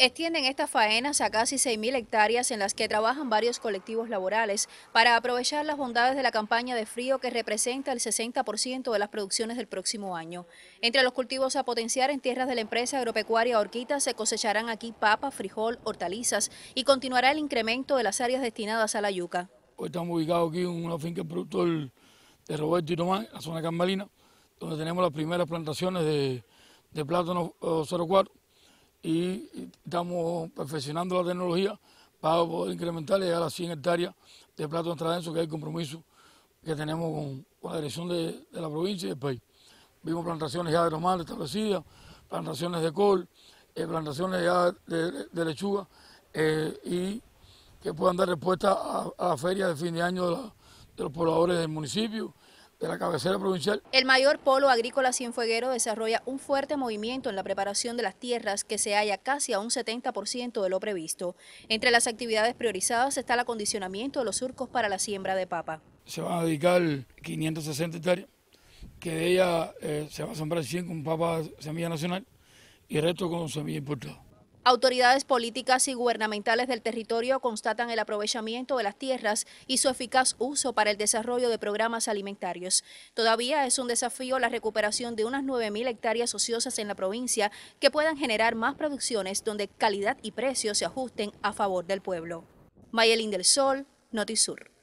Extienden estas faenas a casi 6.000 hectáreas en las que trabajan varios colectivos laborales para aprovechar las bondades de la campaña de frío que representa el 60% de las producciones del próximo año. Entre los cultivos a potenciar en tierras de la empresa agropecuaria Orquita se cosecharán aquí papa, frijol, hortalizas y continuará el incremento de las áreas destinadas a la yuca. Hoy estamos ubicados aquí en una finca productor de Roberto y Tomás, la zona Carmelina, donde tenemos las primeras plantaciones de, de plátano 04 eh, y estamos perfeccionando la tecnología para poder incrementar y a las 100 hectáreas de plato extradenso, que hay compromiso que tenemos con, la dirección de, la provincia y del país. Vimos plantaciones ya de mal establecidas, plantaciones de col, eh, plantaciones ya de, lechuga eh, y que puedan dar respuesta a, la feria de fin de año de los pobladores del municipio de la cabecera provincial. El mayor polo agrícola cienfueguero desarrolla un fuerte movimiento en la preparación de las tierras que se halla casi a un 70% de lo previsto. Entre las actividades priorizadas está el acondicionamiento de los surcos para la siembra de papa. Se van a dedicar 560 hectáreas, que de ellas eh, se va a sembrar 100 con papa semilla nacional y el resto con semilla importada. Autoridades políticas y gubernamentales del territorio constatan el aprovechamiento de las tierras y su eficaz uso para el desarrollo de programas alimentarios. Todavía es un desafío la recuperación de unas 9.000 hectáreas ociosas en la provincia que puedan generar más producciones donde calidad y precio se ajusten a favor del pueblo. Mayelín del Sol, Notisur.